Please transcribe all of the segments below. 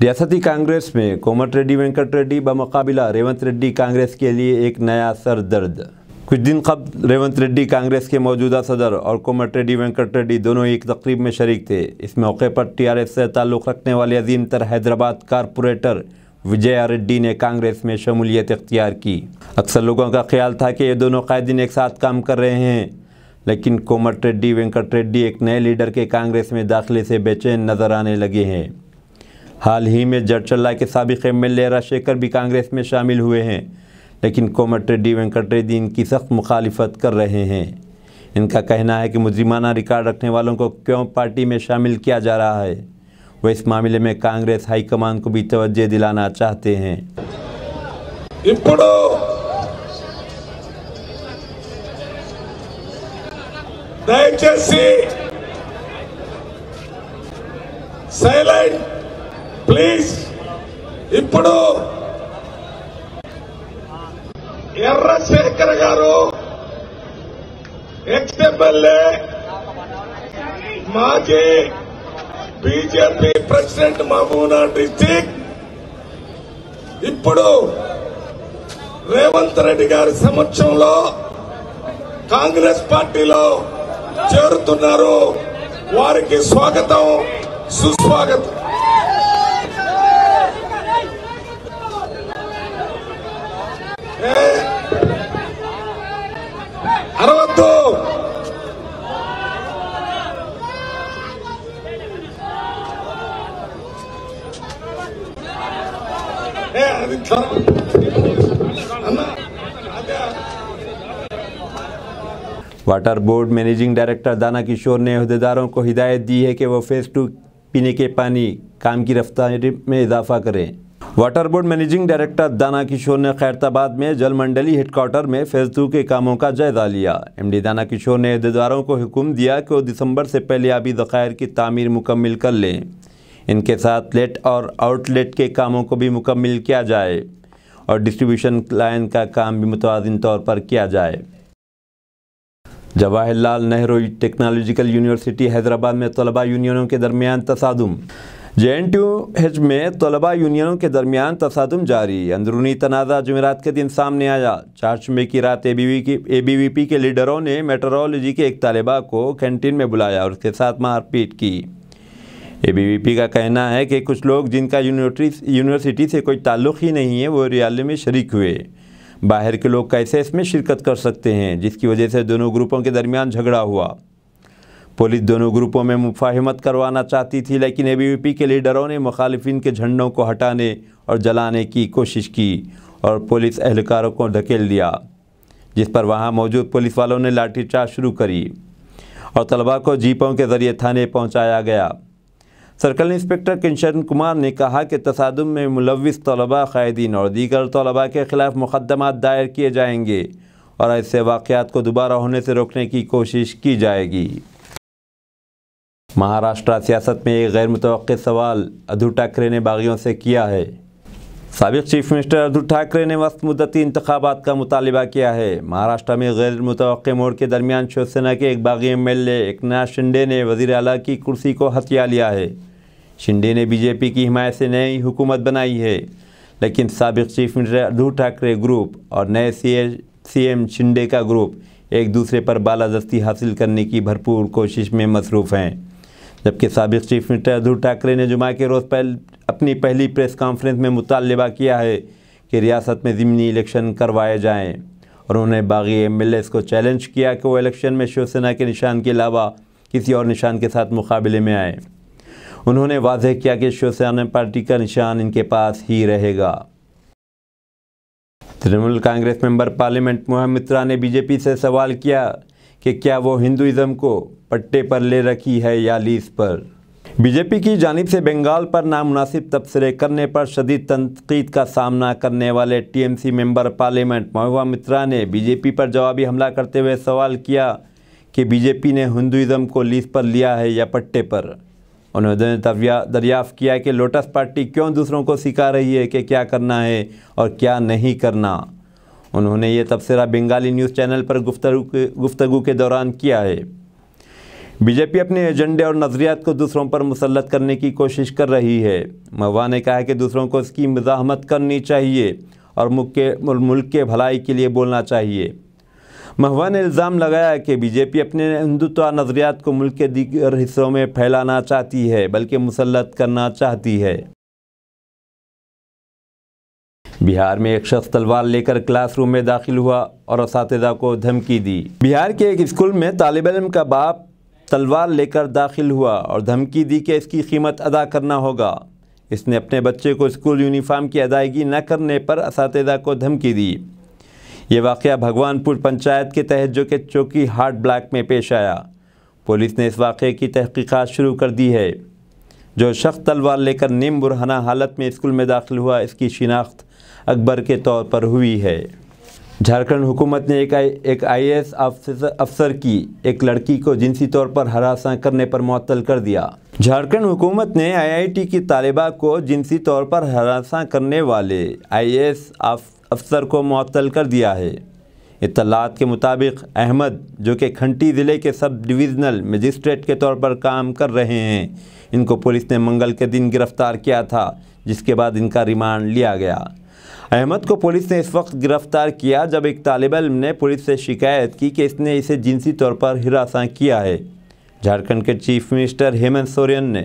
रियासती कांग्रेस में कोमट रेड्डी वेंकट रेड्डी बमकाबिला रेवंत रेड्डी कांग्रेस के लिए एक नया सर दर्द कुछ दिन कब रेवंत रेड्डी कांग्रेस के मौजूदा सदर और कोमट रेड्डी वेंकट रेड्डी दोनों एक तकरीब में शरीक थे इस मौके पर टीआरएस से ताल्लुक़ रखने वाले अजीम तर हैदराबाद कारपोरेटर विजया रेड्डी ने कांग्रेस में शमूलियत इख्तियार की अक्सर लोगों का ख्याल था कि ये दोनों कायदीन एक साथ काम कर रहे हैं लेकिन कोमट रेड्डी वेंकट रेड्डी एक नए लीडर के कांग्रेस में दाखिले से बेचैन नज़र आने लगे हैं हाल ही में जटचल्ला के सबक एम एल ए राजशेखर भी कांग्रेस में शामिल हुए हैं लेकिन कोमट रेड्डी वेंकट रेड्डी इनकी सख्त मुखालिफत कर रहे हैं इनका कहना है कि मुजरिमाना रिकॉर्ड रखने वालों को क्यों पार्टी में शामिल किया जा रहा है वह इस मामले में कांग्रेस हाईकमान को भी तोज्जह दिलाना चाहते हैं ప్లీజ్ ఇప్పుడు ఎర్రశేఖర్ గారు ఎక్స్ ఎమ్మెల్యే మాజీ బీజేపీ ప్రెసిడెంట్ మహబూనా డిస్టిక్ ఇప్పుడు రేవంత్ రెడ్డి గారి సమక్షంలో కాంగ్రెస్ పార్టీలో చేరుతున్నారు వారికి స్వాగతం సుస్వాగతం वाटर बोर्ड मैनेजिंग डायरेक्टर दाना किशोर ने अहदेदारों को हिदायत दी है कि वो फेज़ टू पीने के पानी काम की रफ्तार में इजाफा करें वाटर बोर्ड मैनेजिंग डायरेक्टर दाना किशोर ने खैरताबाद में जल मंडली हेडक्वार्टर में फेज़ टू के कामों का जायजा लिया एमडी दाना किशोर ने अहदेदारों को हुक्म दिया कि वो दिसंबर से पहले आबी ज़खायर की तामीर मुकम्मल कर लें इनके साथ लेट और आउटलेट के कामों को भी मुकम्मल किया जाए और डिस्ट्रीब्यूशन लाइन का काम भी मुतवाजन तौर पर किया जाए जवाहर लाल नेहरू टेक्नोलॉजिकल यूनिवर्सिटी हैदराबाद में तलबा यूनियनों के दरमियान तसादम जे एन टी एच में तलबा यूनियनों के दरमियान तसादम जारी अंदरूनी तनाज़ा जमेरात के दिन सामने आया चारशमे की रात ए बी वी की ए बी वी पी के लीडरों ने मेट्रोलॉजी के एक तलबा को कैंटीन में बुलाया और उसके साथ मारपीट की ए का कहना है कि कुछ लोग जिनका यूनिवर्सिटी से कोई ताल्लुक ही नहीं है वो रियाले में शरीक हुए बाहर के लोग कैसे इसमें शिरकत कर सकते हैं जिसकी वजह से दोनों ग्रुपों के दरमियान झगड़ा हुआ पुलिस दोनों ग्रुपों में मुफाहमत करवाना चाहती थी लेकिन ए के लीडरों ने मुखालफन के झंडों को हटाने और जलाने की कोशिश की और पुलिस एहलकारों को धकेल दिया जिस पर वहाँ मौजूद पुलिस वालों ने लाठीचार्ज शुरू करी और तलबा को जीपों के ज़रिए थाने पहुँचाया गया सर्कल इंस्पेक्टर किशन कुमार ने कहा कि तसादम में मुलविस तलबा क़ैदीन और दीगर तलबा के ख़िलाफ़ मुकदमा दायर किए जाएंगे और ऐसे वाक़ात को दोबारा होने से रोकने की कोशिश की जाएगी महाराष्ट्र सियासत में एक गैर मुतव सवाल अधू ठाकरे ने बागियों से किया है सबक चीफ मिनिस्टर उद्धव ठाकरे ने वस्त मुद्दती इंतबात का मुतालबा किया है महाराष्ट्र में गैर मुतव मोड़ के दरमियान शिवसेना के एक बागी एम एल एक नाथ शिंडे ने वजी अला की कुर्सी को हथिया लिया है शिंडे ने बीजेपी की हिमायत से नई हुकूमत बनाई है लेकिन सबक chief minister Uddhav Thackeray group और नए सी एम शिंडे का ग्रुप एक दूसरे पर बालादस्ती हासिल करने की भरपूर कोशिश में मसरूफ़ हैं जबकि सबक चीफ मिनिस्टर उद्धव ठाकरे ने जुमा के रोज़ पहले अपनी पहली प्रेस कॉन्फ्रेंस में मुतालबा किया है कि रियासत में ज़मनी इलेक्शन करवाए जाएँ और उन्होंने बागी एम एल को चैलेंज किया कि वो इलेक्शन में शिवसेना के निशान के अलावा किसी और निशान के साथ मुकाबले में आए उन्होंने वाजह किया कि शिवसेना पार्टी का निशान इनके पास ही रहेगा तृणमूल कांग्रेस मेंबर पार्लियामेंट मोहम्मद मित्रा ने बीजेपी से सवाल किया कि क्या वो हिंदुज़म को पट्टे पर ले रखी है या लीज पर बीजेपी की जानब से बंगाल पर नामनासिब तबसरे करने पर शदीद तनकीद का सामना करने वाले TMC member parliament Mahua Moitra ने बीजेपी पर जवाबी हमला करते हुए सवाल किया कि बीजेपी ने हिंदुज़म को लीज पर लिया है या पट्टे पर उन्होंने दरियाफ़ किया कि लोटस पार्टी क्यों दूसरों को सिखा रही है कि क्या करना है और क्या नहीं करना उन्होंने ये तबसरा बंगाली न्यूज़ चैनल पर गुफ्तु के दौरान किया है बीजेपी अपने एजेंडे और नज़रियात को दूसरों पर मुसलत करने की कोशिश कर रही है मवा ने कहा कि दूसरों को इसकी मजाहमत करनी चाहिए और मुल्क के भलाई के लिए बोलना चाहिए महवा ने इल्ज़ाम लगाया कि बीजेपी अपने हिंदुत्व नज़रियात को मुल्क के दीगर हिस्सों में फैलाना चाहती है बल्कि मुसलत करना चाहती है बिहार में एक शख्स तलवार लेकर क्लासरूम में दाखिल हुआ और उसदा को धमकी दी बिहार के एक स्कूल में तालब इलम का बाप तलवार लेकर दाखिल हुआ और धमकी दी कि इसकी कीमत अदा करना होगा इसने अपने बच्चे को स्कूल यूनिफार्म की अदायगी न करने पर इस को धमकी दी ये वाक़ भगवानपुर पंचायत के तहत जो कि चौकी हार्ट ब्लॉक में पेश आया पुलिस ने इस वाक़े की तहकीकात शुरू कर दी है जो शख्स तलवार लेकर निम हालत में स्कूल में दाखिल हुआ इसकी शिनाख्त अकबर के तौर पर हुई है झारखंड हुकूमत ने एक आई एक एस अफसर की एक लड़की को जिनसी तौर पर हरासा करने पर मअतल कर दिया झारखंड हुकूमत ने आईआईटी की तालिबा को जिनसी तौर पर हरासा करने वाले एस अफसर को मअतल कर दिया है इतलात के मुताबिक अहमद जो कि खंटी ज़िले के सब डिवीज़नल मजिस्ट्रेट के तौर पर काम कर रहे हैं इनको पुलिस ने मंगल के दिन गिरफ़्तार किया था जिसके बाद इनका रिमांड लिया गया अहमद को पुलिस ने इस वक्त गिरफ्तार किया जब एक तालब इम ने पुलिस से शिकायत की कि इसने इसे जिनसी तौर पर हिरासा किया है झारखंड के चीफ मिनिस्टर हेमंत सोरेन ने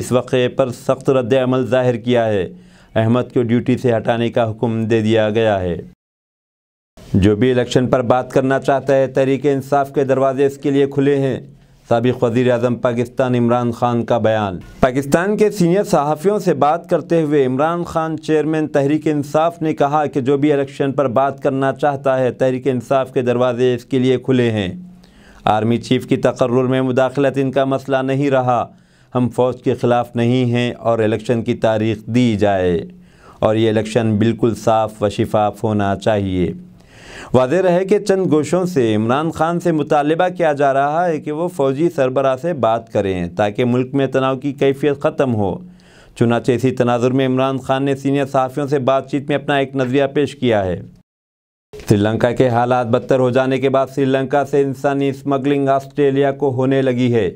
इस वक़े पर सख्त रद्दमल जाहिर किया है अहमद को ड्यूटी से हटाने का हुक्म दे दिया गया है जो भी इलेक्शन पर बात करना चाहता है तहरीक इंसाफ के दरवाजे इसके लिए खुले हैं सबक वज़ी अजम पाकिस्तान इमरान खान का बयान पाकिस्तान के सीनियर सहाफ़ियों से बात करते हुए इमरान खान चेयरमैन तहरीक इंसाफ ने कहा कि जो भी इलेक्शन पर बात करना चाहता है तहरीक इंसाफ के दरवाजे इसके लिए खुले हैं आर्मी चीफ की तकर्र में मुदाखलत इनका मसला नहीं रहा हम फौज के ख़िलाफ़ नहीं हैं और इलेक्शन की तारीख दी जाए और ये इलेक्शन बिल्कुल साफ़ व शिफाफ होना चाहिए वाज रहे कि चंद गोशों से इमरान खान से मुतालबा किया जा रहा है कि वह फौजी सरबरा से बात करें ताकि मुल्क में तनाव की कैफियत ख़त्म हो चुनाचे इसी तनाजुर में इमरान खान ने सीनियर सहाफ़ियों से बातचीत में अपना एक नज़रिया पेश किया है श्रीलंका के हालात बदतर हो जाने के बाद श्रीलंका से इंसानी स्मगलिंग ऑस्ट्रेलिया को होने लगी है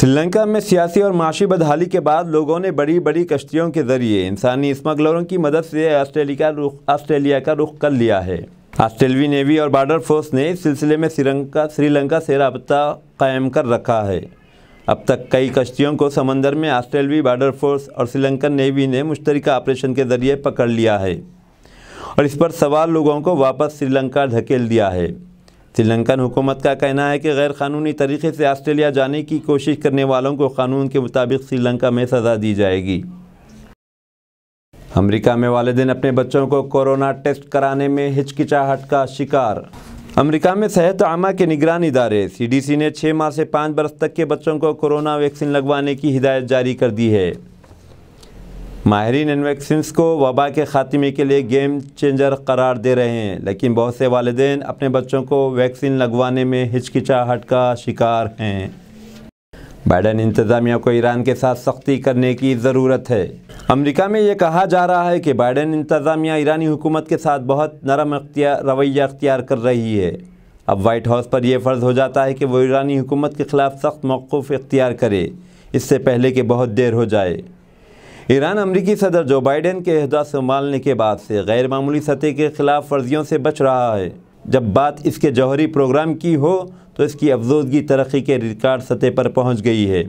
श्रीलंका में सियासी और माशी बदहाली के बाद लोगों ने बड़ी बड़ी कश्तियों के जरिए इंसानी स्मगलरों की मदद से ऑस्ट्रेलिया रुख ऑस्ट्रेलिया का रुख कर लिया है ऑस्ट्रेलवी नेवी और बॉर्डर फोर्स ने इस सिलसिले में श्रीलंका श्रीलंका से रबता कायम कर रखा है अब तक कई कश्तियों को समंदर में ऑस्ट्रेलवी बॉर्डर फोर्स और श्रीलंकन नेवी ने मुश्तरक ऑपरेशन के जरिए पकड़ लिया है और इस पर सवाल लोगों को वापस श्रीलंका धकेल दिया है श्रीलंकन हुकूमत का कहना है कि गैर कानूनी तरीके से ऑस्ट्रेलिया जाने की कोशिश करने वालों को कानून के मुताबिक श्रीलंका में सज़ा दी जाएगी अमेरिका में दिन अपने बच्चों को कोरोना टेस्ट कराने में हिचकिचाहट का शिकार अमेरिका में सेहत आमा के निगरान इदारे सी ने छः माह से पाँच बरस तक के बच्चों को कोरोना वैक्सीन लगवाने की हिदायत जारी कर दी है माहरीन इन वैक्सीन को वबा के ख़ात्मे के लिए गेम चेंजर करार दे रहे हैं लेकिन बहुत से वालदेन अपने बच्चों को वैक्सीन लगवाने में हिचकिचाहट का शिकार हैं बाइडन इंतजामिया को ईरान के साथ सख्ती करने की ज़रूरत है अमेरिका में ये कहा जा रहा है कि बाइडन इंतजामिया ईरानी हुकूमत के साथ बहुत नरम रवैया अख्तियार कर रही है अब वाइट हाउस पर यह फ़र्ज़ हो जाता है कि वो ईरानी हुकूमत के ख़िलाफ़ सख्त मौक़ इख्तियार करे इससे पहले कि बहुत देर हो जाए ईरान अमरीकी सदर जो बाइडन के अहदा संभालने के बाद से गैर मामूली सतह के ख़िलाफ़ वर्जियों से बच रहा है जब बात इसके जौहरी प्रोग्राम की हो तो इसकी अफजोदगी तरक्की के रिकार्ड सतह पर पहुंच गई है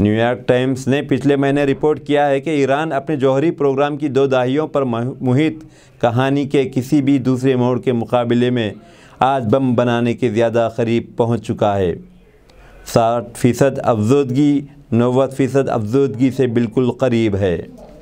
न्यूयॉर्क टाइम्स ने पिछले महीने रिपोर्ट किया है कि ईरान अपने जौहरी प्रोग्राम की दो दाहियों पर मुहित कहानी के किसी भी दूसरे मोड़ के मुकाबले में आज बम बनाने के ज़्यादा करीब पहुँच चुका है साठ फ़ीसद अफजोदगी नौ फ़ीसद अफजोदगी से बिल्कुल करीब है